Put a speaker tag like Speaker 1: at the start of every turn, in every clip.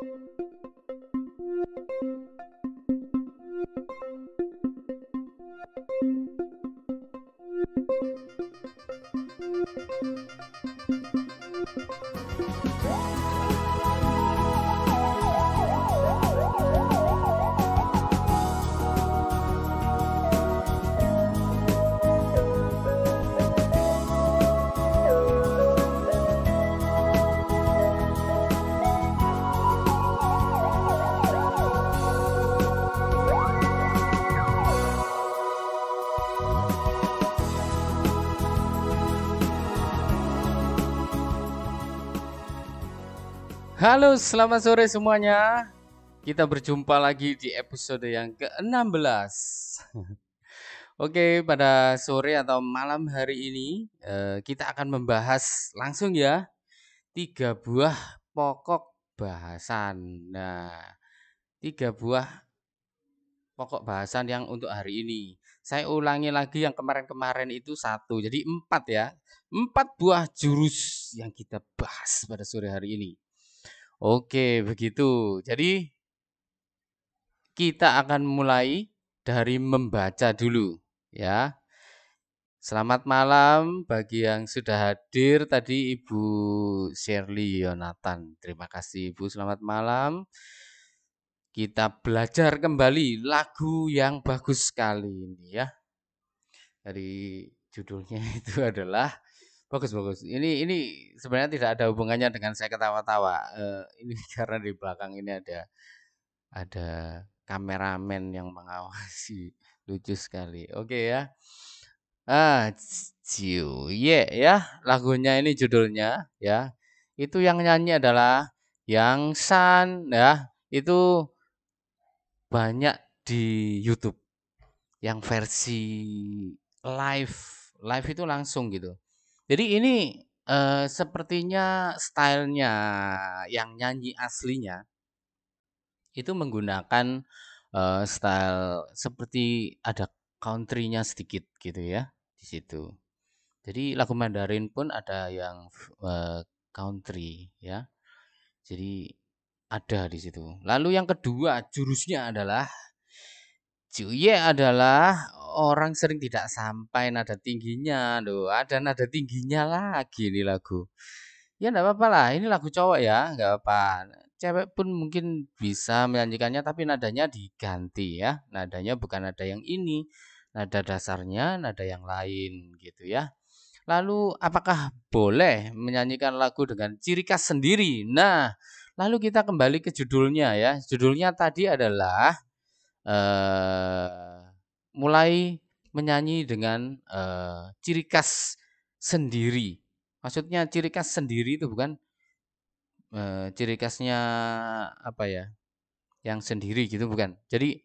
Speaker 1: Thank you.
Speaker 2: Halo, selamat sore semuanya. Kita berjumpa lagi di episode yang ke-16. Oke, pada sore atau malam hari ini eh, kita akan membahas langsung ya tiga buah pokok bahasan. Nah, tiga buah pokok bahasan yang untuk hari ini. Saya ulangi lagi yang kemarin-kemarin itu satu, jadi empat ya. Empat buah jurus yang kita bahas pada sore hari ini. Oke, begitu. Jadi kita akan mulai dari membaca dulu, ya. Selamat malam bagi yang sudah hadir tadi Ibu Shirley Yonatan. Terima kasih Ibu, selamat malam. Kita belajar kembali lagu yang bagus sekali ini ya. Dari judulnya itu adalah Bagus bagus. Ini ini sebenarnya tidak ada hubungannya dengan saya ketawa-tawa. Uh, ini karena di belakang ini ada ada kameramen yang mengawasi. Lucu sekali. Oke okay, ya. Ah, Ciu Ye ya. Lagunya ini judulnya ya. Itu yang nyanyi adalah Yang San ya. Itu banyak di YouTube. Yang versi live, live itu langsung gitu jadi ini, uh, sepertinya stylenya yang nyanyi aslinya itu menggunakan, uh, style seperti ada countrynya sedikit gitu ya, di situ. Jadi lagu Mandarin pun ada yang, uh, country ya. Jadi ada di situ. Lalu yang kedua jurusnya adalah Juye adalah orang sering tidak sampai nada tingginya. Loh, ada nada tingginya lagi ini lagu. Ya enggak apa-apa lah, ini lagu cowok ya, enggak apa. Cewek pun mungkin bisa menyanyikannya tapi nadanya diganti ya. Nadanya bukan nada yang ini, nada dasarnya nada yang lain gitu ya. Lalu apakah boleh menyanyikan lagu dengan ciri khas sendiri? Nah, lalu kita kembali ke judulnya ya. Judulnya tadi adalah uh, mulai menyanyi dengan uh, ciri khas sendiri. Maksudnya ciri khas sendiri itu bukan uh, ciri khasnya apa ya, yang sendiri gitu bukan. Jadi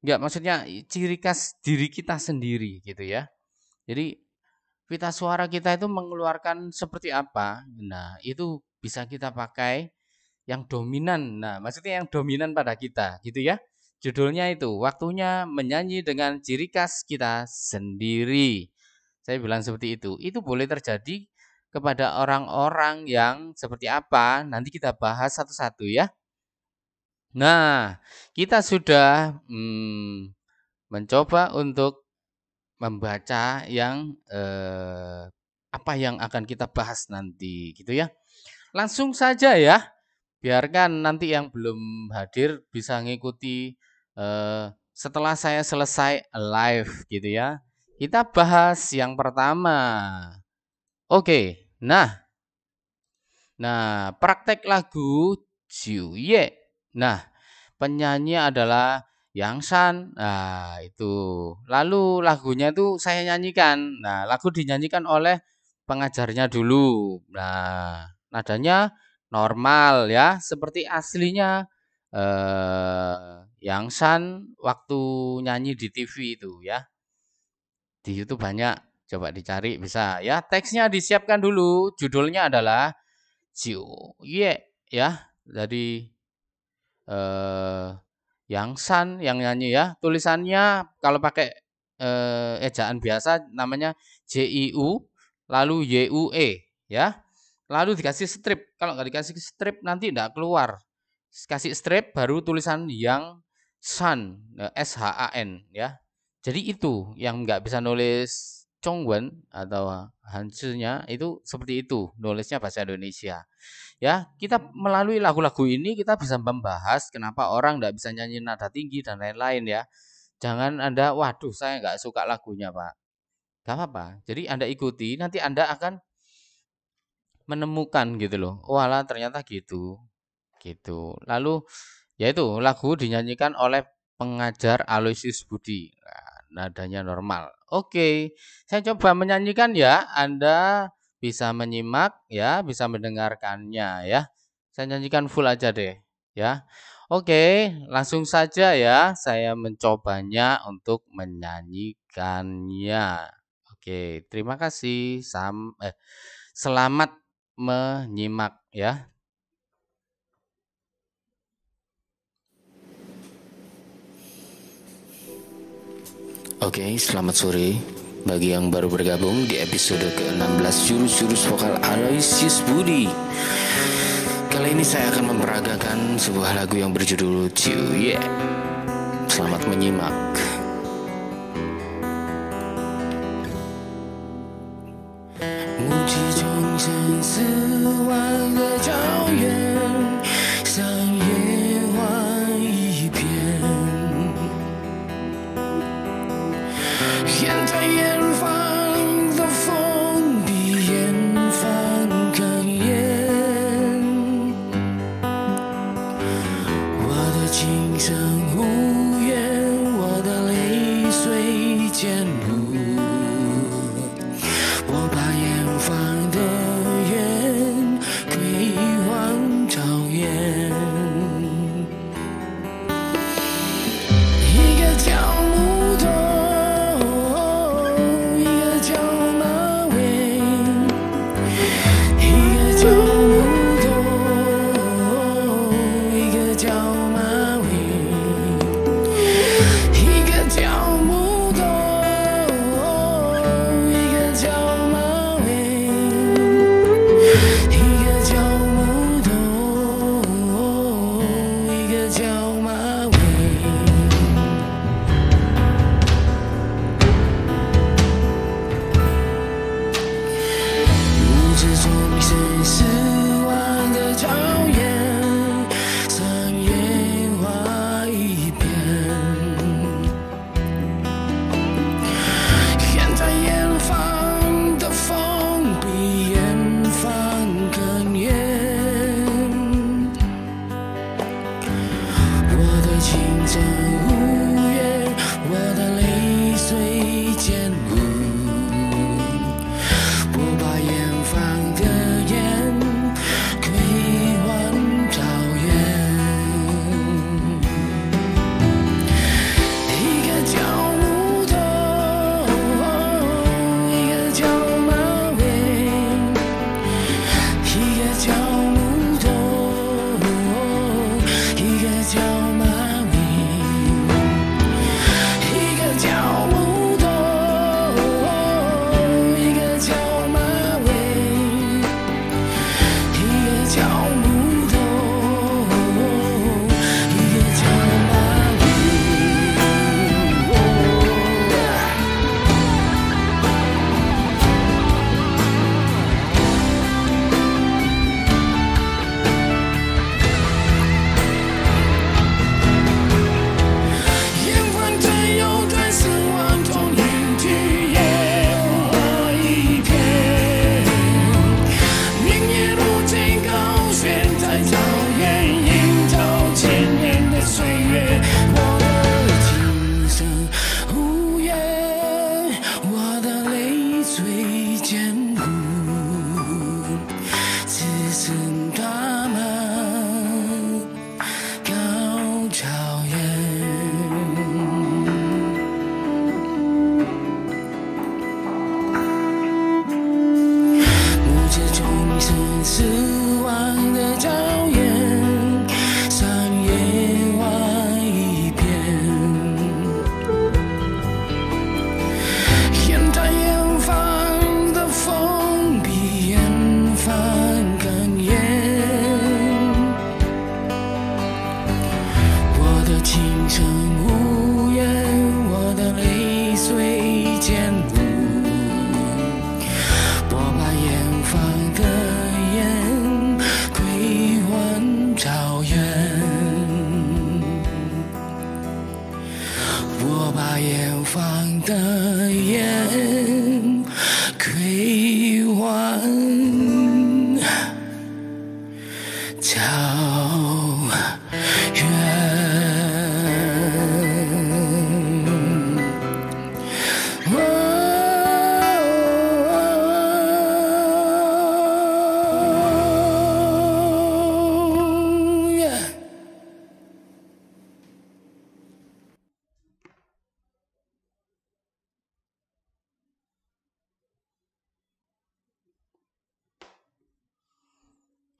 Speaker 2: nggak maksudnya ciri khas diri kita sendiri gitu ya. Jadi pita suara kita itu mengeluarkan seperti apa. Nah itu bisa kita pakai yang dominan. Nah maksudnya yang dominan pada kita gitu ya. Judulnya itu waktunya menyanyi dengan ciri khas kita sendiri. Saya bilang seperti itu. Itu boleh terjadi kepada orang-orang yang seperti apa. Nanti kita bahas satu-satu ya. Nah, kita sudah hmm, mencoba untuk membaca yang eh, apa yang akan kita bahas nanti gitu ya. Langsung saja ya. Biarkan nanti yang belum hadir bisa mengikuti. Eh, setelah saya selesai live gitu ya. Kita bahas yang pertama. Oke, nah. Nah, praktek lagu Ye. Nah, penyanyi adalah Yang San. Nah, itu. Lalu lagunya itu saya nyanyikan. Nah, lagu dinyanyikan oleh pengajarnya dulu. Nah, nadanya normal ya, seperti aslinya eh yang San waktu nyanyi di TV itu ya. Di YouTube banyak, coba dicari bisa ya. Teksnya disiapkan dulu, judulnya adalah Jiu Ye ya. Jadi eh Yang San yang nyanyi ya. Tulisannya kalau pakai eh, ejaan biasa namanya JIU lalu YUE ya. Lalu dikasih strip. Kalau nggak dikasih strip nanti nggak keluar. Kasih strip baru tulisan yang San, eh, S H A N ya. Jadi itu yang nggak bisa nulis Chongwen atau Hansunya itu seperti itu nulisnya bahasa Indonesia. Ya, kita melalui lagu-lagu ini kita bisa membahas kenapa orang nggak bisa nyanyi nada tinggi dan lain-lain ya. Jangan Anda, waduh saya nggak suka lagunya Pak. Gak apa-apa. Jadi Anda ikuti, nanti Anda akan menemukan gitu loh. Walah ternyata gitu. Gitu. Lalu yaitu lagu dinyanyikan oleh pengajar Aloysius Budi. Nah, nadanya normal. Oke, saya coba menyanyikan ya. Anda bisa menyimak ya, bisa mendengarkannya ya. Saya nyanyikan full aja deh ya. Oke, langsung saja ya saya mencobanya untuk menyanyikannya. Oke, terima kasih. Sam eh selamat menyimak ya. Oke, okay, selamat sore bagi yang baru bergabung di episode ke-16 Jurus-Jurus Vokal Aloysius Budi. Kali ini saya akan memperagakan sebuah lagu yang berjudul Ciu Yeah. Selamat menyimak. Muji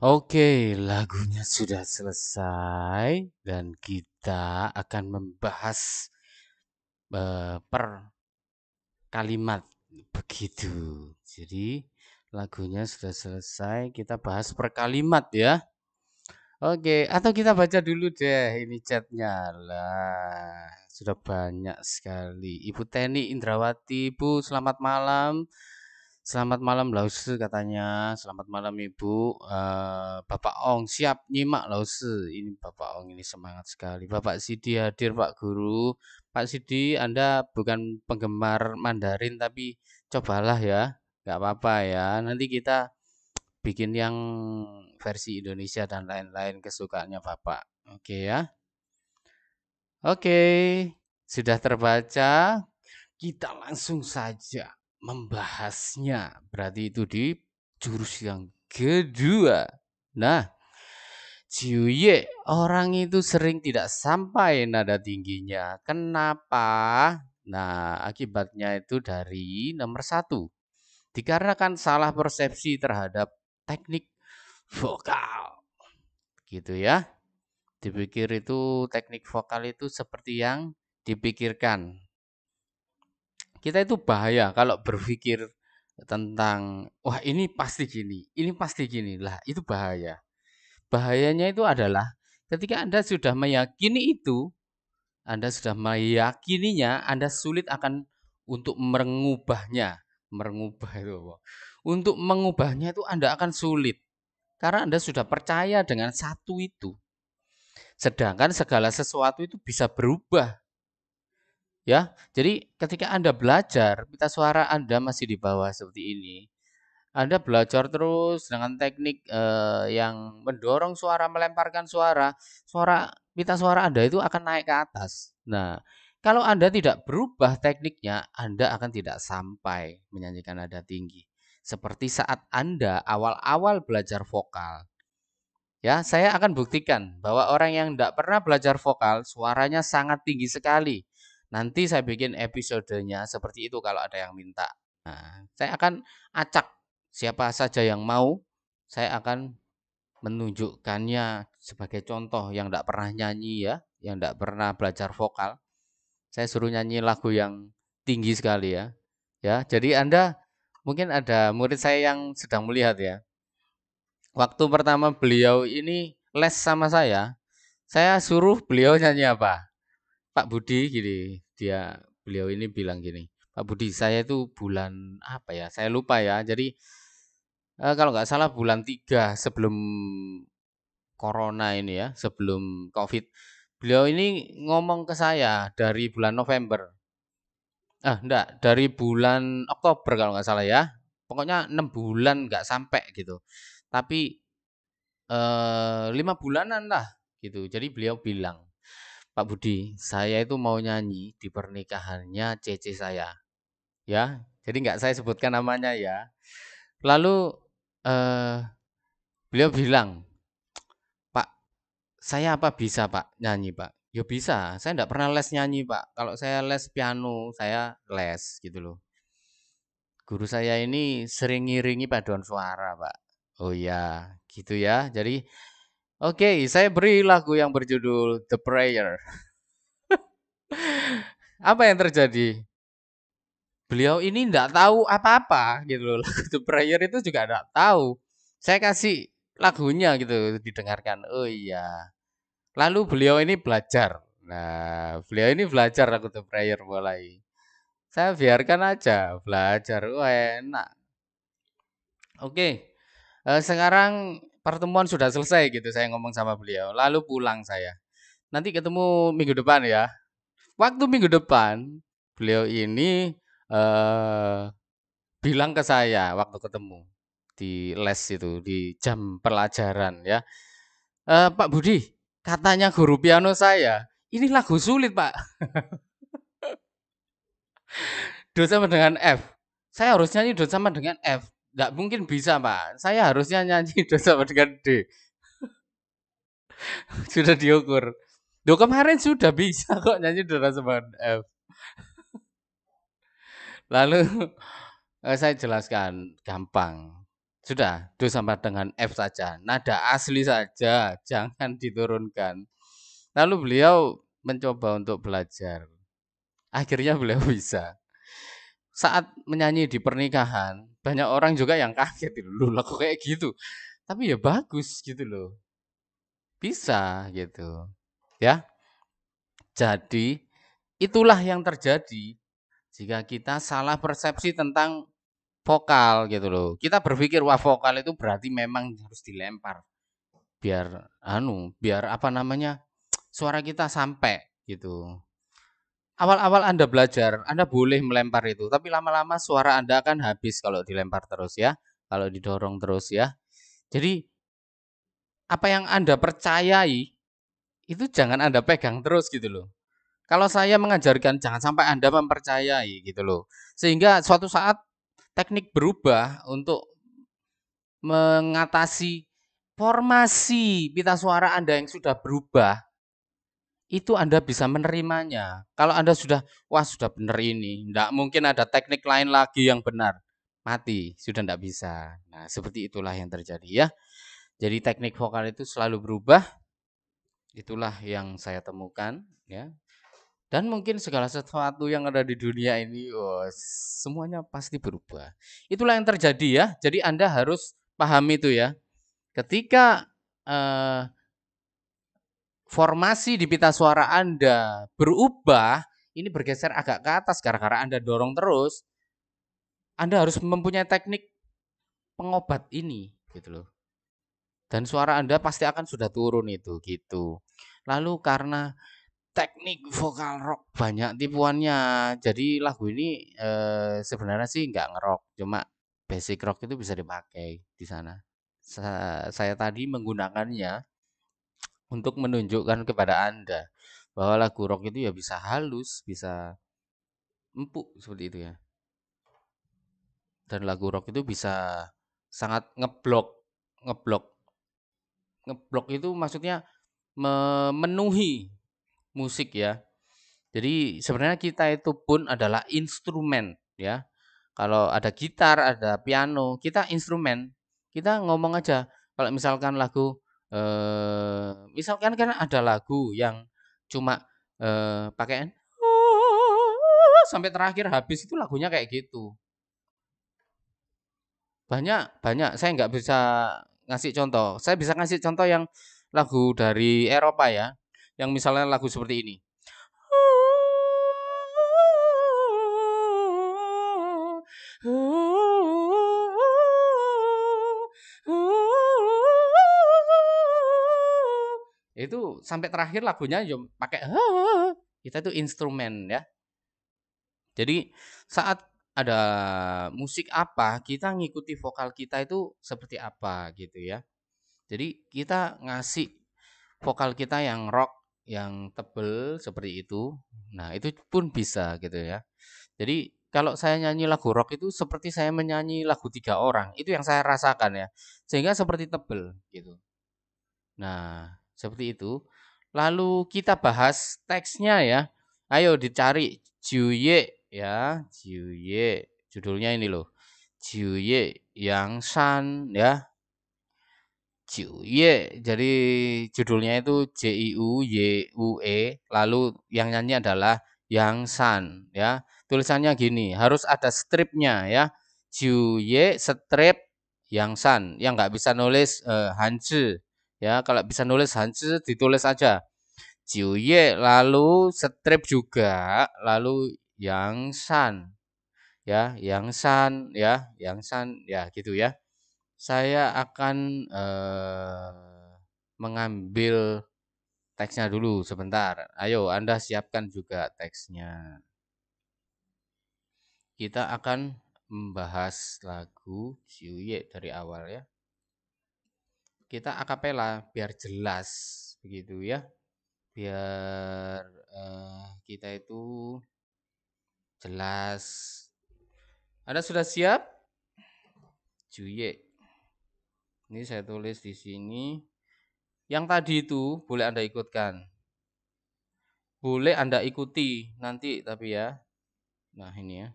Speaker 2: Oke, lagunya sudah selesai dan kita akan membahas uh, per kalimat begitu. Jadi lagunya sudah selesai, kita bahas per kalimat ya. Oke, atau kita baca dulu deh ini chatnya lah. Sudah banyak sekali. Ibu Teni Indrawati, Bu, selamat malam. Selamat malam Lausi katanya. Selamat malam Ibu. Uh, Bapak Ong siap nyimak Lausi. Ini Bapak Ong ini semangat sekali. Bapak Sidi hadir Pak Guru. Pak Sidi Anda bukan penggemar Mandarin tapi cobalah ya. Gak apa-apa ya. Nanti kita bikin yang versi Indonesia dan lain-lain kesukaannya Bapak. Oke okay, ya. Oke, okay, sudah terbaca. Kita langsung saja membahasnya. Berarti itu di jurus yang kedua. Nah, Jiuye, orang itu sering tidak sampai nada tingginya. Kenapa? Nah, akibatnya itu dari nomor satu. Dikarenakan salah persepsi terhadap teknik vokal. Gitu ya. Dipikir itu teknik vokal itu seperti yang dipikirkan kita itu bahaya kalau berpikir tentang wah ini pasti gini, ini pasti gini lah, itu bahaya. Bahayanya itu adalah ketika Anda sudah meyakini itu, Anda sudah meyakininya, Anda sulit akan untuk mengubahnya, mengubah itu. Untuk mengubahnya itu Anda akan sulit karena Anda sudah percaya dengan satu itu. Sedangkan segala sesuatu itu bisa berubah Ya, jadi ketika Anda belajar, pita suara Anda masih di bawah seperti ini. Anda belajar terus dengan teknik eh, yang mendorong suara, melemparkan suara, suara pita suara Anda itu akan naik ke atas. Nah, kalau Anda tidak berubah tekniknya, Anda akan tidak sampai menyanyikan nada tinggi. Seperti saat Anda awal-awal belajar vokal. Ya, saya akan buktikan bahwa orang yang tidak pernah belajar vokal, suaranya sangat tinggi sekali. Nanti saya bikin episodenya seperti itu kalau ada yang minta. Nah, saya akan acak siapa saja yang mau, saya akan menunjukkannya sebagai contoh yang tidak pernah nyanyi ya, yang tidak pernah belajar vokal. Saya suruh nyanyi lagu yang tinggi sekali ya. Ya, jadi Anda mungkin ada murid saya yang sedang melihat ya. Waktu pertama beliau ini les sama saya, saya suruh beliau nyanyi apa? Pak Budi gini, dia beliau ini bilang gini, "Pak Budi, saya itu bulan apa ya? Saya lupa ya. Jadi eh, kalau nggak salah bulan tiga sebelum corona ini ya, sebelum Covid. Beliau ini ngomong ke saya dari bulan November. Ah, eh, enggak, dari bulan Oktober kalau nggak salah ya. Pokoknya enam bulan nggak sampai gitu. Tapi eh, lima bulanan lah gitu. Jadi beliau bilang Pak Budi, saya itu mau nyanyi di pernikahannya Cece saya. Ya, jadi nggak saya sebutkan namanya ya. Lalu eh, beliau bilang, Pak, saya apa bisa Pak nyanyi Pak? Ya bisa, saya nggak pernah les nyanyi Pak. Kalau saya les piano, saya les gitu loh. Guru saya ini sering ngiringi paduan suara Pak. Oh iya, gitu ya. Jadi Oke, okay, saya beri lagu yang berjudul The Prayer. apa yang terjadi? Beliau ini tidak tahu apa-apa gitu loh. Lagu The Prayer itu juga tidak tahu. Saya kasih lagunya gitu didengarkan. Oh iya. Lalu beliau ini belajar. Nah, beliau ini belajar lagu The Prayer mulai. Saya biarkan aja belajar. Wah, enak. Oke. Okay. Eh, sekarang pertemuan sudah selesai gitu saya ngomong sama beliau lalu pulang saya nanti ketemu minggu depan ya waktu minggu depan beliau ini eh, bilang ke saya waktu ketemu di les itu di jam pelajaran ya e, Pak Budi katanya guru piano saya ini lagu sulit Pak dosa sama dengan F saya harus nyanyi dosa sama dengan F nggak mungkin bisa pak saya harusnya nyanyi do sama dengan d sudah diukur do kemarin sudah bisa kok nyanyi do sama dengan f lalu eh, saya jelaskan gampang sudah do sama dengan f saja nada asli saja jangan diturunkan lalu beliau mencoba untuk belajar akhirnya beliau bisa saat menyanyi di pernikahan banyak orang juga yang kaget dulu laku kayak gitu tapi ya bagus gitu loh bisa gitu ya jadi itulah yang terjadi jika kita salah persepsi tentang vokal gitu loh kita berpikir wah vokal itu berarti memang harus dilempar biar anu biar apa namanya suara kita sampai gitu awal-awal Anda belajar, Anda boleh melempar itu, tapi lama-lama suara Anda akan habis kalau dilempar terus ya, kalau didorong terus ya. Jadi apa yang Anda percayai itu jangan Anda pegang terus gitu loh. Kalau saya mengajarkan jangan sampai Anda mempercayai gitu loh. Sehingga suatu saat teknik berubah untuk mengatasi formasi pita suara Anda yang sudah berubah itu Anda bisa menerimanya. Kalau Anda sudah, wah sudah benar ini, tidak mungkin ada teknik lain lagi yang benar. Mati, sudah tidak bisa. Nah, seperti itulah yang terjadi ya. Jadi teknik vokal itu selalu berubah. Itulah yang saya temukan ya. Dan mungkin segala sesuatu yang ada di dunia ini, oh, semuanya pasti berubah. Itulah yang terjadi ya. Jadi Anda harus paham itu ya. Ketika eh, formasi di pita suara Anda berubah, ini bergeser agak ke atas gara-gara Anda dorong terus, Anda harus mempunyai teknik pengobat ini gitu loh. Dan suara Anda pasti akan sudah turun itu gitu. Lalu karena teknik vokal rock banyak tipuannya. Jadi lagu ini e, sebenarnya sih nggak ngerok, cuma basic rock itu bisa dipakai di sana. Sa saya tadi menggunakannya untuk menunjukkan kepada Anda bahwa lagu rock itu ya bisa halus, bisa empuk seperti itu ya. Dan lagu rock itu bisa sangat ngeblok, ngeblok. Ngeblok itu maksudnya memenuhi musik ya. Jadi sebenarnya kita itu pun adalah instrumen ya. Kalau ada gitar, ada piano, kita instrumen. Kita ngomong aja. Kalau misalkan lagu misalkan kan ada lagu yang cuma eh, pakaian sampai terakhir habis itu lagunya kayak gitu banyak banyak saya nggak bisa ngasih contoh saya bisa ngasih contoh yang lagu dari Eropa ya yang misalnya lagu seperti ini Itu sampai terakhir lagunya ya pakai kita itu instrumen ya. Jadi saat ada musik apa, kita ngikuti vokal kita itu seperti apa gitu ya. Jadi kita ngasih vokal kita yang rock, yang tebel seperti itu. Nah, itu pun bisa gitu ya. Jadi kalau saya nyanyi lagu rock itu seperti saya menyanyi lagu tiga orang. Itu yang saya rasakan ya. Sehingga seperti tebel gitu. Nah, seperti itu. Lalu kita bahas teksnya ya. Ayo dicari Juye ya, Juye. Judulnya ini loh. Juye Yang San ya. Juye. Jadi judulnya itu J I U Y U E. Lalu yang nyanyi adalah Yang San ya. Tulisannya gini, harus ada stripnya ya. Juye strip Yang San. Yang nggak bisa nulis uh, eh, Hanzi Ya, kalau bisa nulis Hanzi ditulis aja. Jiuye lalu strip juga, lalu yang san. Ya, yang san ya, yang san ya gitu ya. Saya akan eh, mengambil teksnya dulu sebentar. Ayo Anda siapkan juga teksnya. Kita akan membahas lagu Jiuye dari awal ya kita akapela biar jelas begitu ya biar uh, kita itu jelas ada sudah siap Juye ini saya tulis di sini yang tadi itu boleh Anda ikutkan boleh Anda ikuti nanti tapi ya nah ini ya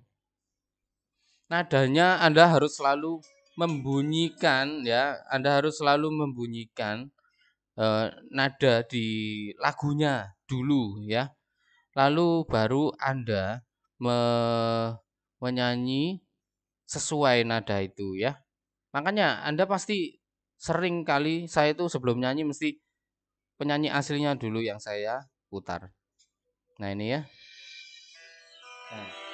Speaker 2: nadanya Anda harus selalu membunyikan ya Anda harus selalu membunyikan uh, nada di lagunya dulu ya lalu baru Anda me menyanyi sesuai nada itu ya makanya Anda pasti sering kali saya itu sebelum nyanyi mesti penyanyi aslinya dulu yang saya putar nah ini ya nah.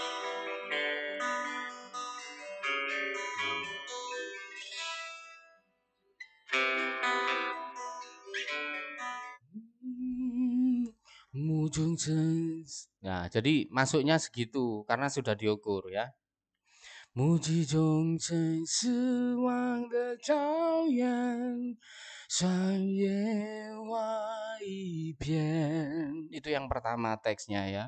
Speaker 2: Mujung Nah, jadi masuknya segitu karena sudah diukur ya.
Speaker 1: Muji jong cheng Si Wang De chao Yan Shang Ye Wa
Speaker 2: Yi Itu yang pertama teksnya ya.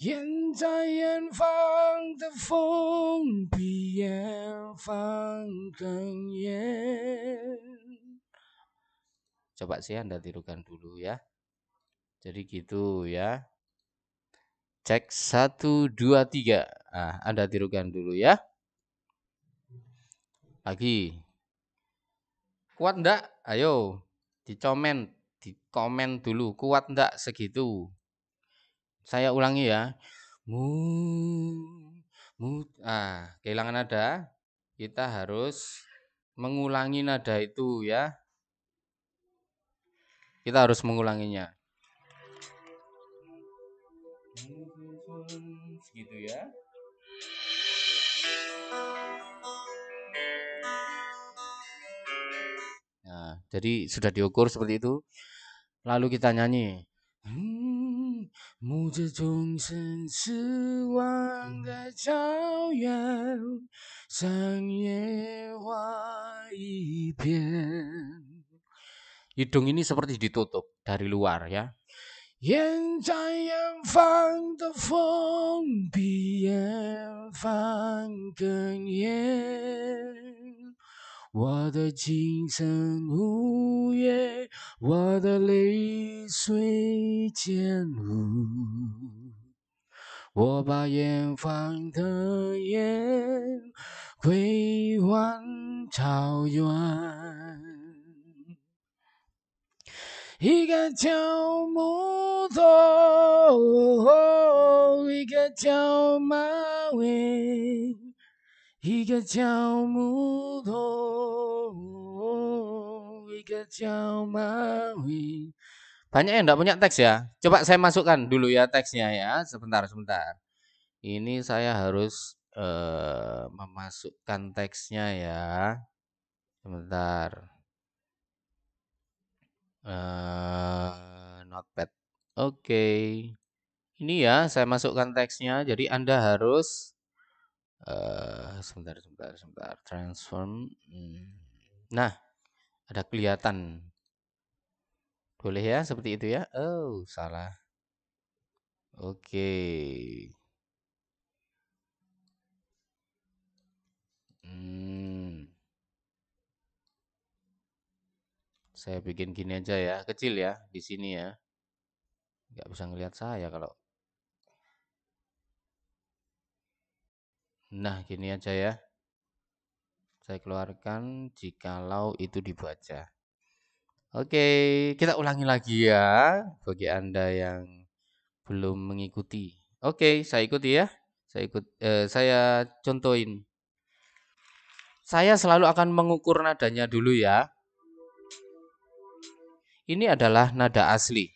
Speaker 1: Yan Zai Yan Fang De Fong Bi Yan Fang Geng Yan
Speaker 2: Coba sih Anda tirukan dulu ya. Jadi gitu ya. Cek 1, 2, 3. Nah, Anda tirukan dulu ya. Lagi. Kuat ndak? Ayo, dicomen, dikomen dulu. Kuat ndak segitu? Saya ulangi ya. Mu, mu. Ah, kehilangan nada. Kita harus mengulangi nada itu ya. Kita harus mengulanginya. gitu ya. Nah, jadi sudah diukur seperti itu. Lalu kita nyanyi.
Speaker 1: Hmm, ini
Speaker 2: seperti ditutup dari luar ya. 延展远方的风，
Speaker 1: 比远方更远。我的琴声呜咽，我的泪水渐无。我把远方的烟归还草原。一个叫木头，一个叫马尾，一个叫木头，一个叫马
Speaker 2: 尾。Banyak yang tidak punya teks ya. Coba saya masukkan dulu ya teksnya ya. Sebentar, sebentar. Ini saya harus eh, memasukkan teksnya ya. Sebentar uh, notepad. Oke. Okay. Ini ya saya masukkan teksnya. Jadi Anda harus uh, sebentar sebentar sebentar transform. Hmm. Nah, ada kelihatan. Boleh ya seperti itu ya? Oh, salah. Oke. Okay. Hmm. saya bikin gini aja ya kecil ya di sini ya nggak bisa ngelihat saya kalau nah gini aja ya saya keluarkan jikalau itu dibaca oke kita ulangi lagi ya bagi anda yang belum mengikuti oke saya ikuti ya saya ikut eh, saya contohin saya selalu akan mengukur nadanya dulu ya ini adalah nada asli.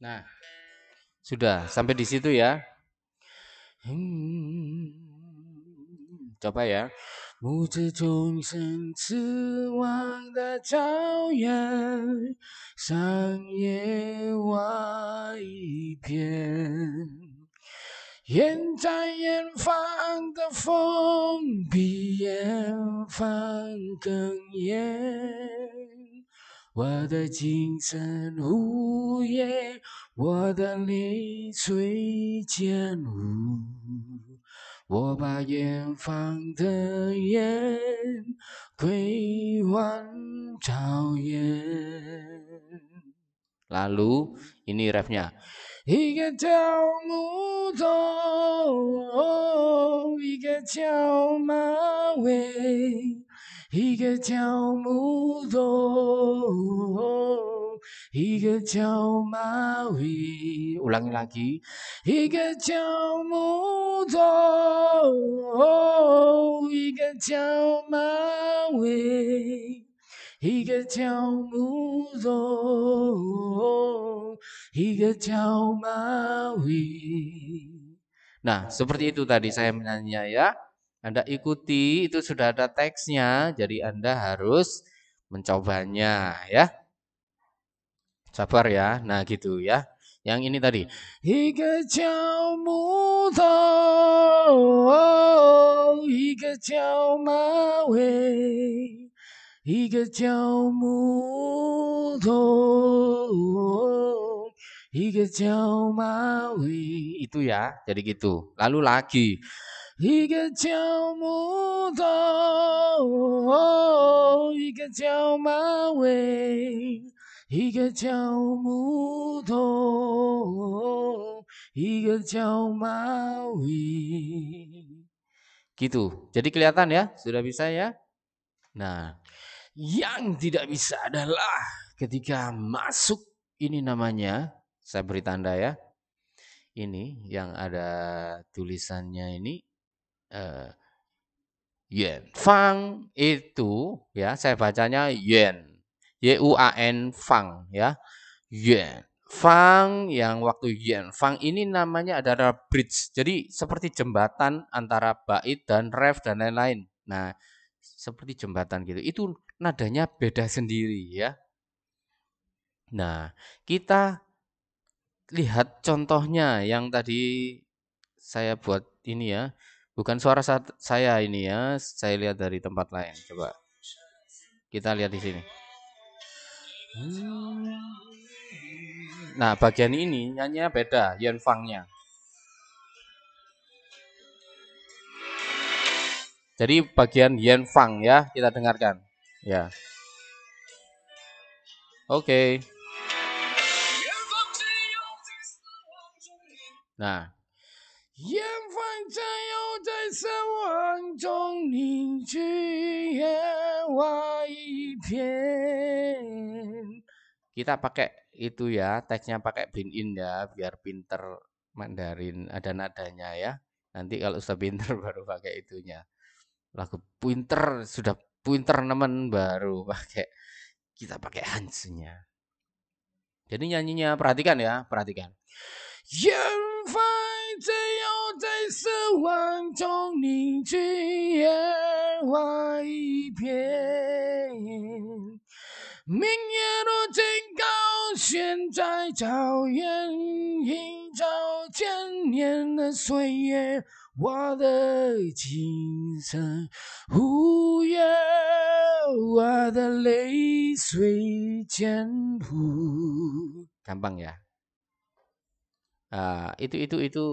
Speaker 2: Nah, sudah sampai di situ ya. Hmm, coba ya. 不知众
Speaker 1: 生痴望的草原上，野花一片；远在远方的风比远方更远。我的精神无言，我的泪水渐无。我把远方的烟归还草原。
Speaker 2: 然后，ref
Speaker 1: 一个叫木头，一个叫马尾。一个叫木头，一个叫马尾。
Speaker 2: Ulangi lagi. seperti itu tadi saya menanya ya. Anda ikuti itu sudah ada teksnya, jadi Anda harus mencobanya ya. Sabar ya. Nah, gitu ya. Yang ini tadi. Hingga jauhmu tahu, hingga jauh mawe,
Speaker 1: hingga jauhmu tahu,
Speaker 2: hingga jauh mawe. Itu ya, jadi gitu. Lalu lagi. 一个叫木头，
Speaker 1: 一个叫马尾，一个叫木头，一个叫马
Speaker 2: 尾。Gitu. Jadi kelihatan ya, sudah bisa ya. Nah, yang tidak bisa adalah ketika masuk ini namanya, saya beri tanda ya. Ini yang ada tulisannya ini Eh, yen yuan. Fang itu ya saya bacanya yuan. Y U A N fang ya. Yuan. Fang yang waktu yuan. Fang ini namanya adalah bridge. Jadi seperti jembatan antara bait dan ref dan lain-lain. Nah, seperti jembatan gitu. Itu nadanya beda sendiri ya. Nah, kita lihat contohnya yang tadi saya buat ini ya. Bukan suara saya ini ya, saya lihat dari tempat lain. Coba kita lihat di sini. Nah, bagian ini nyanyinya beda, Yenfangnya. Jadi bagian Yenfang ya, kita dengarkan. Ya. Oke. Okay. Nah. Yeah kita pakai itu ya, teksnya pakai bin in ya, biar pinter Mandarin ada nadanya ya. Nanti kalau sudah pinter baru pakai itunya. Lagu pinter sudah pinter nemen baru pakai kita pakai hansunya. Jadi nyanyinya perhatikan ya, perhatikan.
Speaker 1: Yang 只有在死亡中凝聚野花一片，明月落尽高悬在草原，映照千年的岁月，我的情深无怨，我的泪水千斛。
Speaker 2: Nah, itu itu itu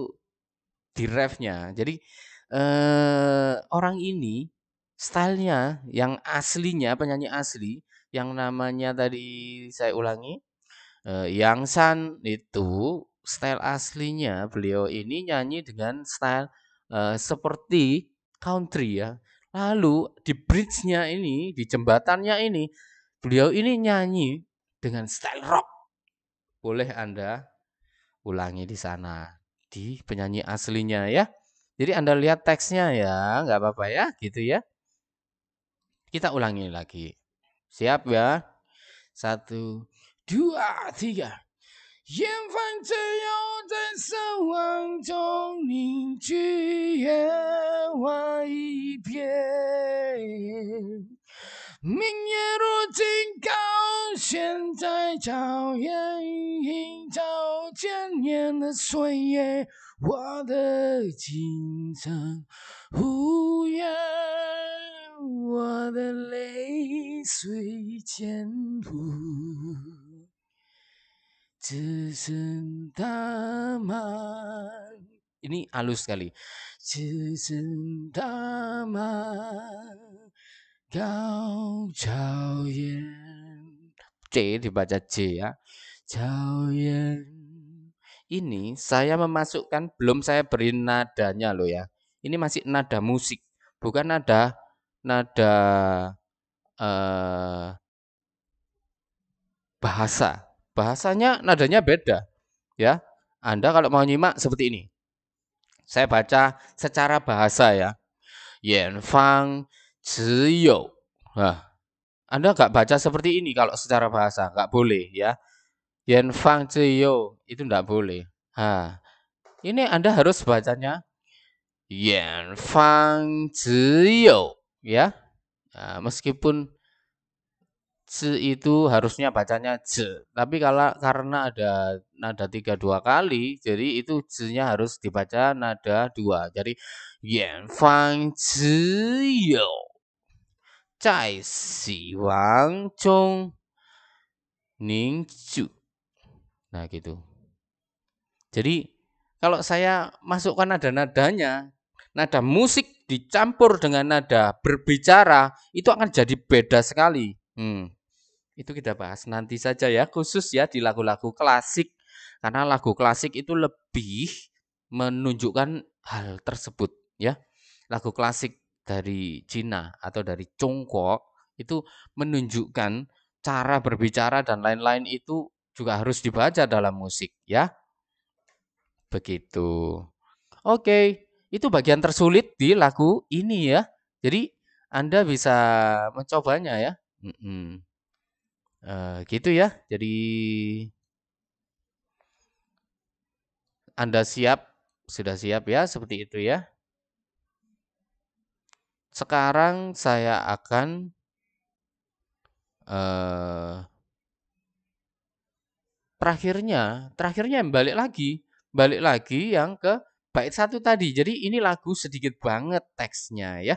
Speaker 2: di refnya. Jadi eh, orang ini stylenya yang aslinya penyanyi asli yang namanya tadi saya ulangi eh, Yang San itu style aslinya beliau ini nyanyi dengan style eh, seperti country ya. Lalu di bridge-nya ini, di jembatannya ini, beliau ini nyanyi dengan style rock. Boleh Anda ulangi di sana di penyanyi aslinya ya. Jadi Anda lihat teksnya ya, nggak apa-apa ya, gitu ya. Kita ulangi lagi. Siap ya? Satu, dua, tiga.
Speaker 1: 明月如今高，现在照眼映照千年的岁月。我的情长无言，我的泪水千斛，只剩他们。你阿鲁斯卡利，只剩他们。Kau
Speaker 2: jauh C dibaca J ya. Jauh Ini saya memasukkan belum saya beri nadanya lo ya. Ini masih nada musik, bukan nada nada eh, bahasa. Bahasanya nadanya beda ya. Anda kalau mau nyimak seperti ini. Saya baca secara bahasa ya. Yen Fang Nah, anda nggak baca seperti ini kalau secara bahasa nggak boleh ya yanfang jiyo itu nggak boleh ha ini Anda harus bacanya yanfang jiyo ya nah, meskipun Zi itu harusnya bacanya Z, tapi kalau karena ada nada tiga dua kali jadi itu nya harus dibaca nada dua jadi yanfang jiyo 在 si wang chong ning Nah gitu. Jadi kalau saya masukkan nada-nadanya, nada musik dicampur dengan nada berbicara itu akan jadi beda sekali. Hmm. Itu kita bahas nanti saja ya, khusus ya di lagu-lagu klasik. Karena lagu klasik itu lebih menunjukkan hal tersebut ya. Lagu klasik dari Cina atau dari Congkok itu menunjukkan cara berbicara dan lain-lain itu juga harus dibaca dalam musik ya. Begitu. Oke, itu bagian tersulit di lagu ini ya. Jadi Anda bisa mencobanya ya. Mm -mm. Uh, gitu ya. Jadi Anda siap, sudah siap ya seperti itu ya. Sekarang saya akan eh, terakhirnya, terakhirnya balik lagi, balik lagi yang ke bait satu tadi. Jadi ini lagu sedikit banget teksnya ya.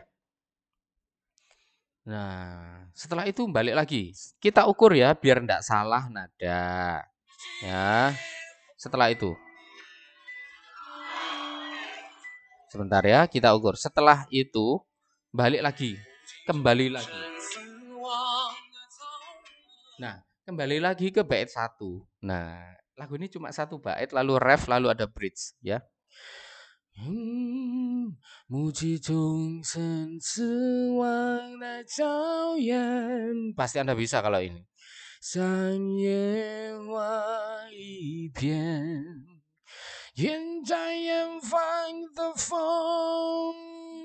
Speaker 2: Nah, setelah itu balik lagi. Kita ukur ya biar tidak salah nada. Ya. Setelah itu. Sebentar ya, kita ukur. Setelah itu balik lagi, kembali lagi. Nah, kembali lagi ke bait satu. Nah, lagu ini cuma satu bait, lalu ref, lalu ada bridge, ya. Hmm, Pasti Anda bisa kalau ini.
Speaker 1: Sang ye wa yi pian, Fong.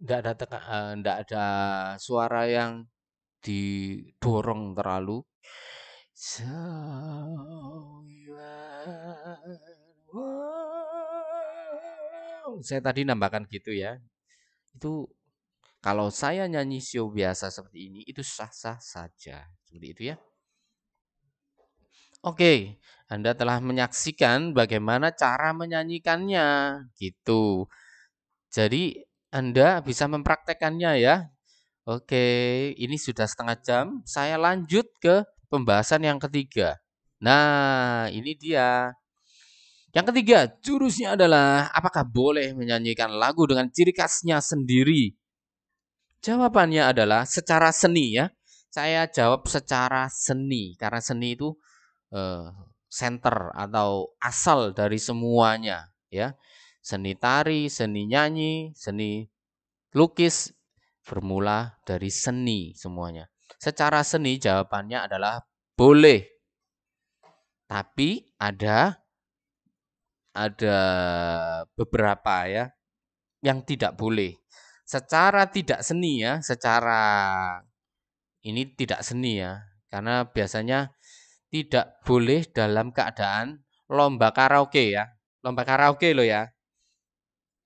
Speaker 2: Nggak ada teka eh, ada suara yang didorong terlalu.
Speaker 1: Saya
Speaker 2: tadi nambahkan gitu ya. Itu kalau saya nyanyi show biasa seperti ini, itu sah-sah saja, seperti itu ya. Oke. Anda telah menyaksikan bagaimana cara menyanyikannya gitu. Jadi Anda bisa mempraktekannya ya. Oke, ini sudah setengah jam. Saya lanjut ke pembahasan yang ketiga. Nah, ini dia. Yang ketiga, jurusnya adalah apakah boleh menyanyikan lagu dengan ciri khasnya sendiri? Jawabannya adalah secara seni ya. Saya jawab secara seni karena seni itu eh, center atau asal dari semuanya ya seni tari seni nyanyi seni lukis bermula dari seni semuanya secara seni jawabannya adalah boleh tapi ada ada beberapa ya yang tidak boleh secara tidak seni ya secara ini tidak seni ya karena biasanya tidak boleh dalam keadaan lomba karaoke ya. Lomba karaoke loh ya.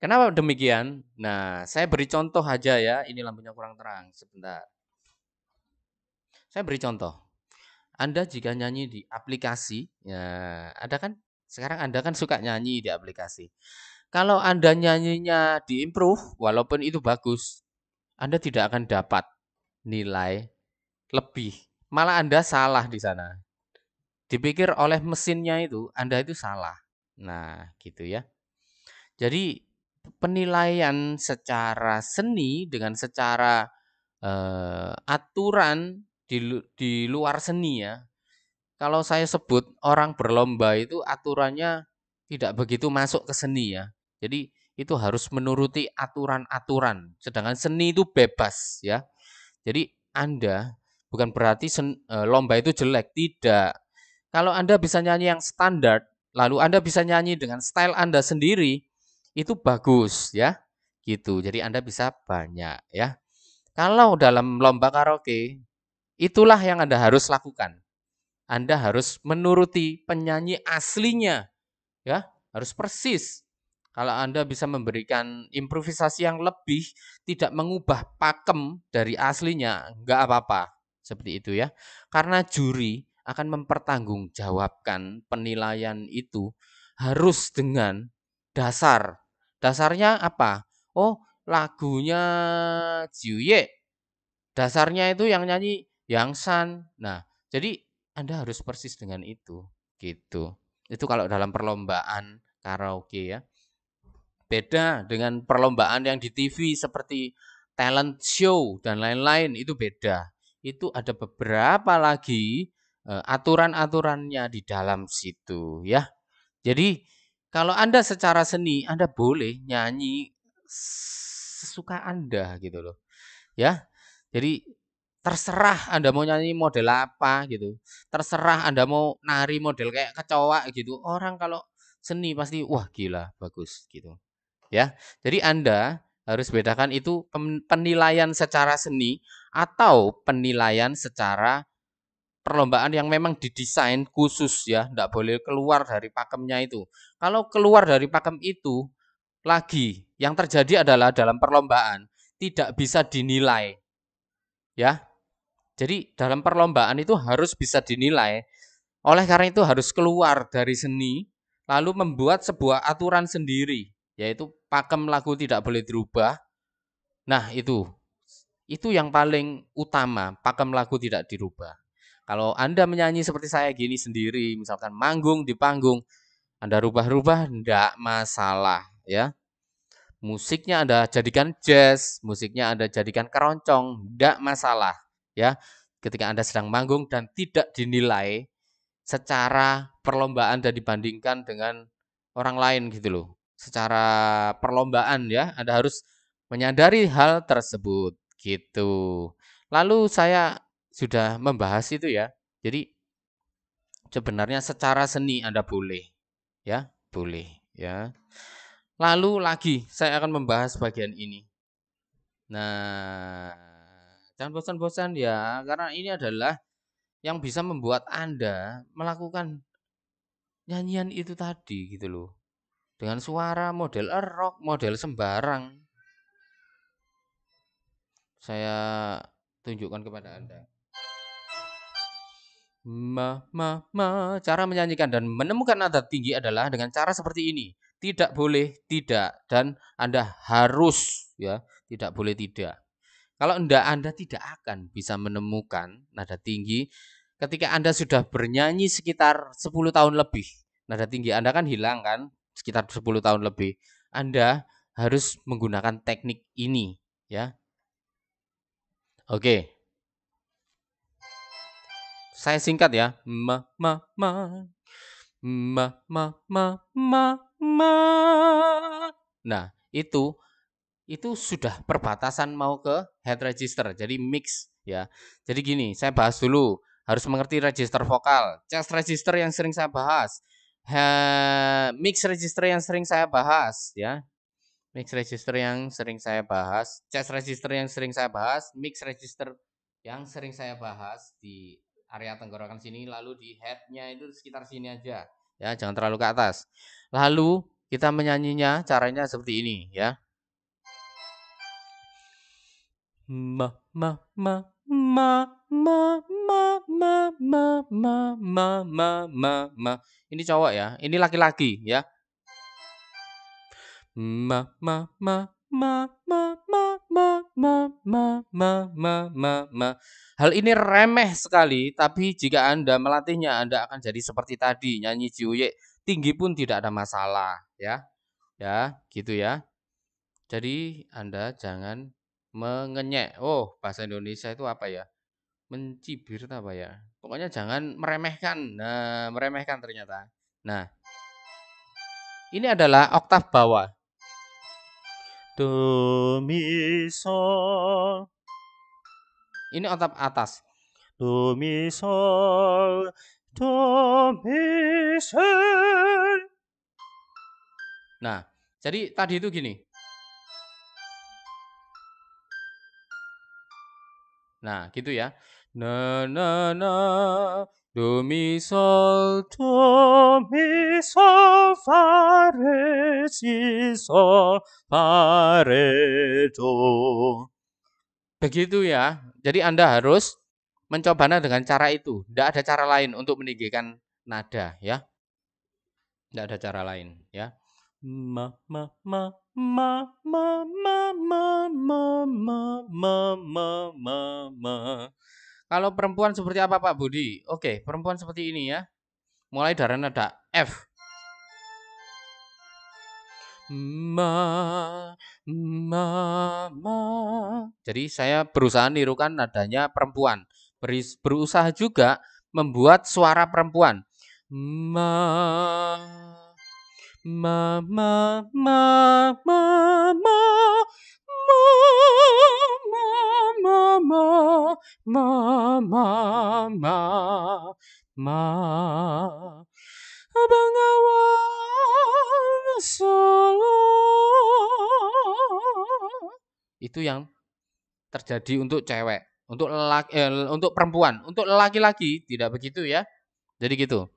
Speaker 2: Kenapa demikian? Nah, saya beri contoh aja ya. Ini lampunya kurang terang sebentar. Saya beri contoh. Anda jika nyanyi di aplikasi, ya, ada kan? Sekarang Anda kan suka nyanyi di aplikasi. Kalau Anda nyanyinya di improve, walaupun itu bagus, Anda tidak akan dapat nilai lebih. Malah Anda salah di sana dipikir oleh mesinnya itu Anda itu salah. Nah, gitu ya. Jadi penilaian secara seni dengan secara eh, aturan di di luar seni ya. Kalau saya sebut orang berlomba itu aturannya tidak begitu masuk ke seni ya. Jadi itu harus menuruti aturan-aturan. Sedangkan seni itu bebas ya. Jadi Anda bukan berarti sen, e, lomba itu jelek, tidak kalau Anda bisa nyanyi yang standar, lalu Anda bisa nyanyi dengan style Anda sendiri, itu bagus ya. Gitu. Jadi Anda bisa banyak ya. Kalau dalam lomba karaoke, itulah yang Anda harus lakukan. Anda harus menuruti penyanyi aslinya ya, harus persis. Kalau Anda bisa memberikan improvisasi yang lebih, tidak mengubah pakem dari aslinya, enggak apa-apa. Seperti itu ya. Karena juri akan mempertanggungjawabkan penilaian itu harus dengan dasar. Dasarnya apa? Oh, lagunya Jiuye. Dasarnya itu yang nyanyi Yang San. Nah, jadi Anda harus persis dengan itu, gitu. Itu kalau dalam perlombaan karaoke ya. Beda dengan perlombaan yang di TV seperti talent show dan lain-lain itu beda. Itu ada beberapa lagi Eh, aturan-aturannya di dalam situ ya. Jadi kalau Anda secara seni Anda boleh nyanyi sesuka Anda gitu loh. Ya. Jadi terserah Anda mau nyanyi model apa gitu. Terserah Anda mau nari model kayak kecoa gitu. Orang kalau seni pasti wah gila bagus gitu. Ya. Jadi Anda harus bedakan itu penilaian secara seni atau penilaian secara perlombaan yang memang didesain khusus ya, tidak boleh keluar dari pakemnya itu. Kalau keluar dari pakem itu lagi yang terjadi adalah dalam perlombaan tidak bisa dinilai. Ya. Jadi dalam perlombaan itu harus bisa dinilai. Oleh karena itu harus keluar dari seni lalu membuat sebuah aturan sendiri yaitu pakem lagu tidak boleh dirubah. Nah, itu. Itu yang paling utama, pakem lagu tidak dirubah. Kalau Anda menyanyi seperti saya gini sendiri, misalkan manggung di panggung, Anda rubah-rubah enggak masalah ya. Musiknya Anda jadikan jazz, musiknya Anda jadikan keroncong, enggak masalah ya. Ketika Anda sedang manggung dan tidak dinilai secara perlombaan dan dibandingkan dengan orang lain gitu loh. Secara perlombaan ya, Anda harus menyadari hal tersebut gitu. Lalu saya sudah membahas itu ya. Jadi sebenarnya secara seni Anda boleh ya, boleh ya. Lalu lagi saya akan membahas bagian ini. Nah, jangan bosan-bosan ya karena ini adalah yang bisa membuat Anda melakukan nyanyian itu tadi gitu loh. Dengan suara model rock, model sembarang. Saya tunjukkan kepada Anda. Ma, ma, ma. Cara menyanyikan dan menemukan nada tinggi adalah dengan cara seperti ini. Tidak boleh tidak dan Anda harus ya, tidak boleh tidak. Kalau Anda Anda tidak akan bisa menemukan nada tinggi ketika Anda sudah bernyanyi sekitar 10 tahun lebih. Nada tinggi Anda kan hilang kan sekitar 10 tahun lebih. Anda harus menggunakan teknik ini ya. Oke. Saya singkat ya. Ma ma ma ma ma
Speaker 3: ma ma. ma.
Speaker 2: Nah, itu itu sudah perbatasan mau ke head register. Jadi mix ya. Jadi gini, saya bahas dulu harus mengerti register vokal, chest register yang sering saya bahas, mix register yang sering saya bahas ya. Mix register yang sering saya bahas, chest register yang sering saya bahas, mix register yang sering saya bahas di area tenggorokan sini lalu di headnya itu sekitar sini aja ya jangan terlalu ke atas lalu kita menyanyinya caranya seperti ini ya ma
Speaker 3: ma ma ma ma ma ma ma ma ma
Speaker 2: ma ma ma ini cowok ya ini laki-laki ya ma ma ma
Speaker 3: ma ma ma ma ma ma
Speaker 2: ma ma ma ma. Hal ini remeh sekali, tapi jika Anda melatihnya Anda akan jadi seperti tadi, nyanyi jiuye tinggi pun tidak ada masalah, ya. Ya, gitu ya. Jadi Anda jangan mengenyek. Oh, bahasa Indonesia itu apa ya? Mencibir apa ya? Pokoknya jangan meremehkan. Nah, meremehkan ternyata. Nah, ini adalah oktav bawah do mi sol ini otak
Speaker 3: atas do mi sol do mi
Speaker 2: sol nah jadi tadi itu gini nah gitu ya na na na Do mi sol do mi sol fa re si sol fa re do. Begitu ya. Jadi Anda harus mencobanya dengan cara itu. Tidak ada cara lain untuk meninggikan nada ya. Tidak ada cara lain ya. Ma ma
Speaker 3: ma ma
Speaker 2: ma ma ma ma ma ma ma ma ma kalau perempuan seperti apa Pak Budi? Oke, perempuan seperti ini ya. Mulai dari nada F. Ma, ma, ma. Jadi saya berusaha nirukan nadanya perempuan. Berusaha juga membuat suara perempuan. Ma,
Speaker 3: ma, ma, ma, ma, ma, ma ma, ma, ma, ma, ma. awal Solo.
Speaker 2: Itu yang terjadi untuk cewek, untuk laki, eh, untuk perempuan, untuk laki-laki tidak begitu ya. Jadi gitu.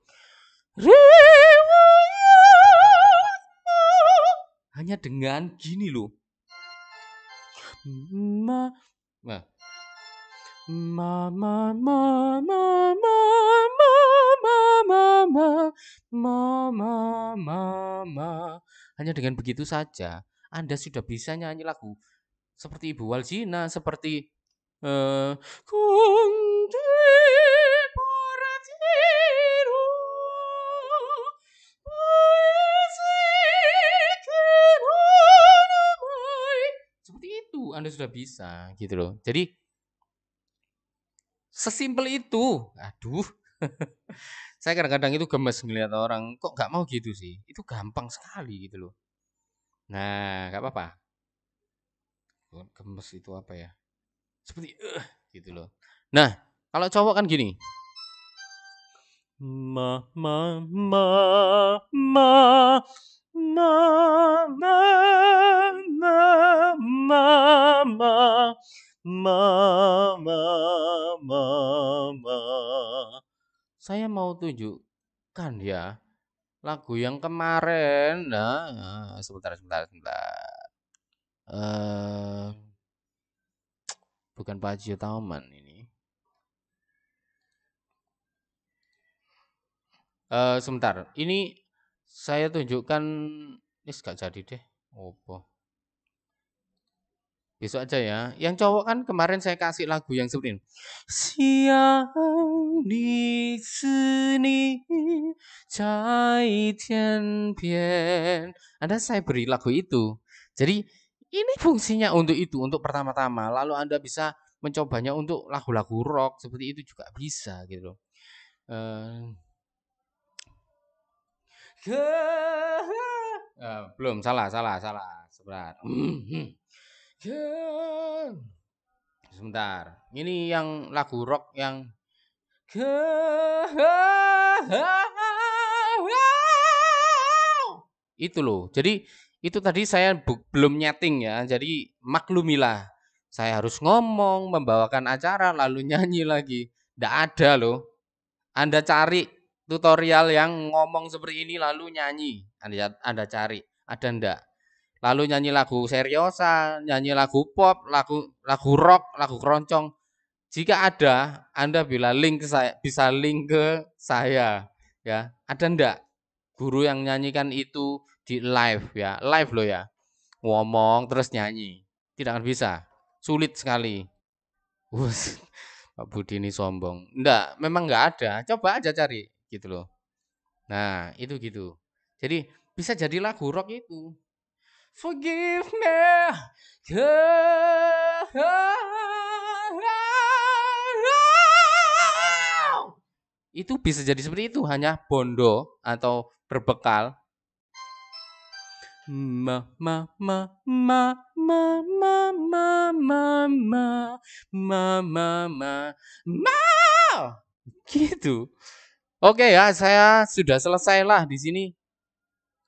Speaker 3: Hanya dengan gini loh. Nah. Ma ma ma ma ma ma
Speaker 2: ma ma ma hanya dengan begitu saja Anda sudah bisa nyanyi lagu seperti Ibu Waljina seperti eh Anda sudah bisa gitu loh. Jadi sesimpel itu. Aduh. saya kadang-kadang itu gemes melihat orang kok nggak mau gitu sih. Itu gampang sekali gitu loh. Nah, nggak apa-apa. Gemes itu apa ya? Seperti uh, gitu loh. Nah, kalau cowok kan gini.
Speaker 3: Ma ma ma ma mama, mama, mama, mama,
Speaker 2: mama. Saya mau tunjukkan ya lagu yang kemarin. Nah, eh, sebentar, sebentar, sebentar. Uh, bukan Pak Haji Tauman ini. Uh, sebentar, ini saya tunjukkan ini gak jadi deh opo besok aja ya yang cowok kan kemarin saya kasih lagu yang seperti ini siang di sini cai tian pian anda saya beri lagu itu jadi ini fungsinya untuk itu untuk pertama-tama lalu anda bisa mencobanya untuk lagu-lagu rock seperti itu juga bisa gitu eh, Uh, belum salah salah salah sebentar sebentar ini yang lagu rock yang itu loh jadi itu tadi saya belum nyeting ya jadi maklumilah saya harus ngomong membawakan acara lalu nyanyi lagi tidak ada loh anda cari tutorial yang ngomong seperti ini lalu nyanyi. Anda, anda cari, ada ndak? Lalu nyanyi lagu seriosa, nyanyi lagu pop, lagu lagu rock, lagu keroncong. Jika ada, Anda bila link ke saya, bisa link ke saya, ya. Ada ndak guru yang nyanyikan itu di live ya, live loh ya. Ngomong terus nyanyi. Tidak akan bisa. Sulit sekali. Pak Budi ini sombong. Enggak, memang enggak ada. Coba aja cari gitu loh. Nah, itu gitu. Jadi bisa jadi lagu rock itu. Forgive me. Itu bisa jadi seperti itu hanya bondo atau berbekal ma ma
Speaker 3: ma ma ma ma ma ma ma ma ma
Speaker 2: ma gitu Oke ya, saya sudah selesai lah di sini.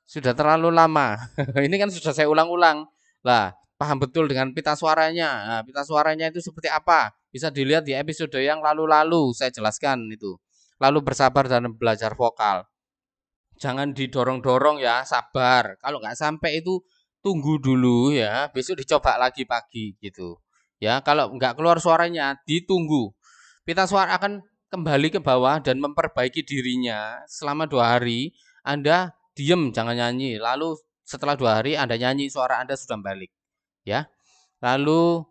Speaker 2: Sudah terlalu lama. ini kan sudah saya ulang-ulang. Lah, paham betul dengan pita suaranya. Nah, pita suaranya itu seperti apa? Bisa dilihat di episode yang lalu-lalu saya jelaskan itu. Lalu bersabar dan belajar vokal. Jangan didorong-dorong ya, sabar. Kalau nggak sampai itu tunggu dulu ya, besok dicoba lagi pagi gitu. Ya, kalau nggak keluar suaranya ditunggu. Pita suara akan kembali ke bawah dan memperbaiki dirinya selama dua hari, Anda diem jangan nyanyi. Lalu setelah dua hari Anda nyanyi, suara Anda sudah balik. Ya, lalu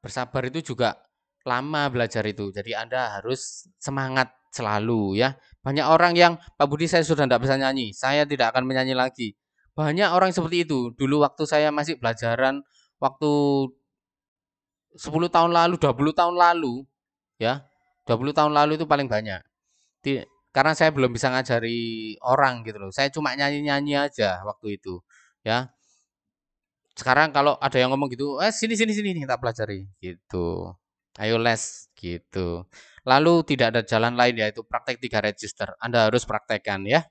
Speaker 2: bersabar itu juga lama belajar itu. Jadi Anda harus semangat selalu ya. Banyak orang yang Pak Budi saya sudah tidak bisa nyanyi, saya tidak akan menyanyi lagi. Banyak orang seperti itu. Dulu waktu saya masih belajaran waktu 10 tahun lalu, 20 tahun lalu, ya 20 tahun lalu itu paling banyak. Di, karena saya belum bisa ngajari orang gitu loh. Saya cuma nyanyi-nyanyi aja waktu itu. Ya. Sekarang kalau ada yang ngomong gitu, "Eh, sini sini sini kita pelajari." gitu. Ayo les gitu. Lalu tidak ada jalan lain yaitu praktek tiga register. Anda harus praktekkan ya.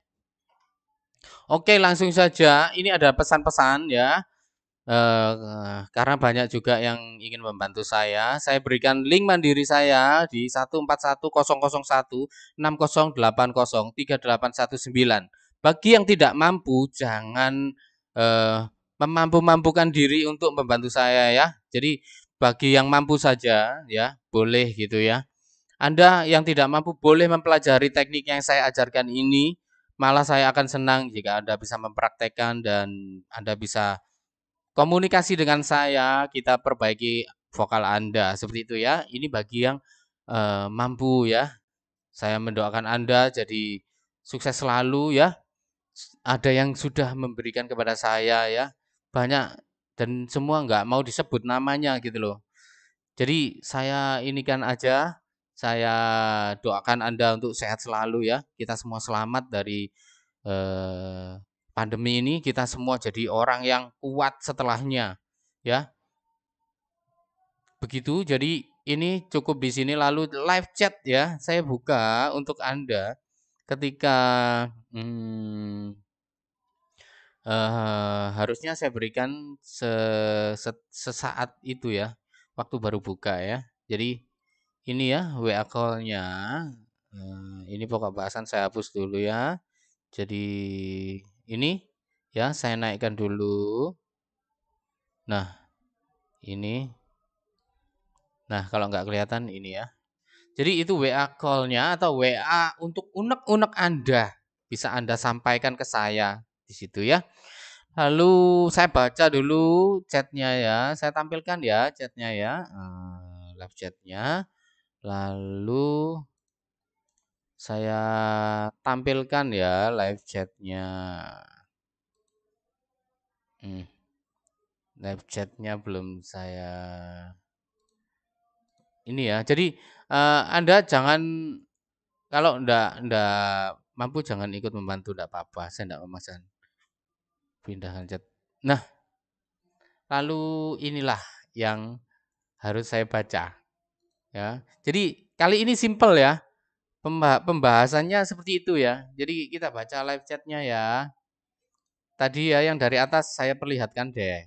Speaker 2: Oke, langsung saja. Ini ada pesan-pesan ya karena banyak juga yang ingin membantu saya, saya berikan link mandiri saya di 141001608038119. Bagi yang tidak mampu, jangan uh, memampu-mampukan diri untuk membantu saya ya. Jadi bagi yang mampu saja ya, boleh gitu ya. Anda yang tidak mampu boleh mempelajari teknik yang saya ajarkan ini, malah saya akan senang jika Anda bisa mempraktekkan dan Anda bisa komunikasi dengan saya, kita perbaiki vokal Anda seperti itu ya. Ini bagi yang uh, mampu ya. Saya mendoakan Anda jadi sukses selalu ya. Ada yang sudah memberikan kepada saya ya. Banyak dan semua nggak mau disebut namanya gitu loh. Jadi saya ini kan aja saya doakan Anda untuk sehat selalu ya. Kita semua selamat dari eh, pandemi ini kita semua jadi orang yang kuat setelahnya ya begitu jadi ini cukup di sini lalu live chat ya saya buka untuk anda ketika hmm, uh, harusnya saya berikan sesaat itu ya waktu baru buka ya jadi ini ya WA call uh, eh, ini pokok bahasan saya hapus dulu ya jadi ini ya saya naikkan dulu nah ini nah kalau nggak kelihatan ini ya jadi itu WA call-nya atau WA untuk unek-unek Anda bisa Anda sampaikan ke saya di situ ya lalu saya baca dulu chatnya ya saya tampilkan ya chatnya ya nah, live chatnya lalu saya tampilkan ya live chatnya hmm. live chatnya belum saya ini ya jadi uh, anda jangan kalau ndak ndak mampu jangan ikut membantu ndak apa-apa saya ndak memesan pindahkan chat nah lalu inilah yang harus saya baca ya jadi kali ini simple ya Pembahasannya seperti itu ya. Jadi kita baca live chatnya ya. Tadi ya yang dari atas saya perlihatkan deh.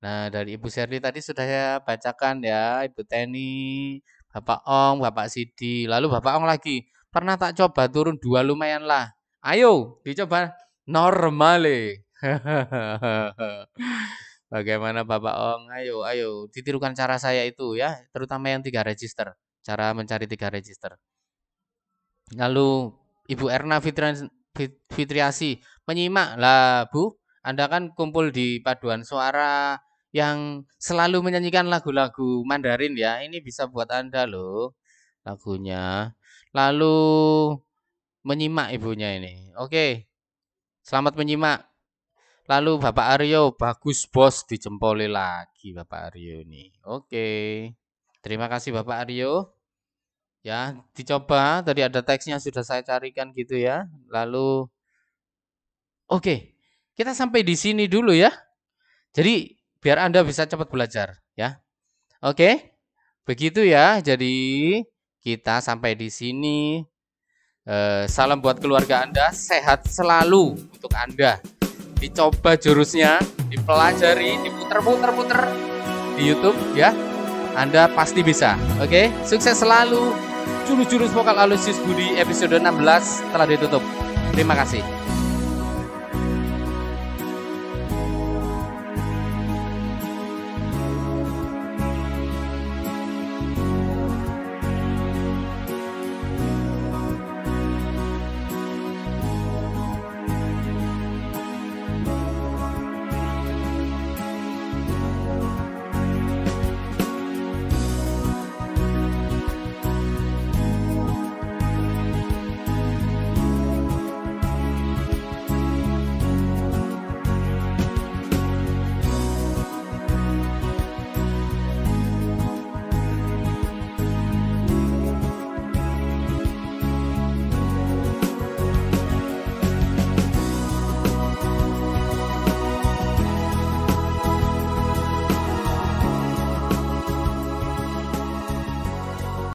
Speaker 2: Nah dari Ibu Sherly tadi sudah saya bacakan ya. Ibu Teni, Bapak Ong, Bapak Sidi. Lalu Bapak Ong lagi. Pernah tak coba turun dua lumayan lah. Ayo dicoba normal Bagaimana Bapak Ong? Ayo, ayo, ditirukan cara saya itu ya, terutama yang tiga register, cara mencari tiga register. Lalu Ibu Erna Fitriasi, Fitriasi menyimak lah Bu, Anda kan kumpul di paduan suara yang selalu menyanyikan lagu-lagu Mandarin ya. Ini bisa buat Anda loh lagunya. Lalu menyimak ibunya ini. Oke. Selamat menyimak. Lalu Bapak Aryo, bagus bos dijempoli lagi Bapak Aryo ini. Oke. Terima kasih Bapak Aryo. Ya, dicoba. Tadi ada teksnya sudah saya carikan gitu ya. Lalu oke, kita sampai di sini dulu ya. Jadi biar Anda bisa cepat belajar ya. Oke. Begitu ya. Jadi kita sampai di sini. Eh, salam buat keluarga Anda, sehat selalu untuk Anda. Dicoba jurusnya, dipelajari, diputer-puter-puter di YouTube ya. Anda pasti bisa. Oke, okay? sukses selalu jurus-jurus vokal alusius Budi episode 16 telah ditutup. Terima kasih.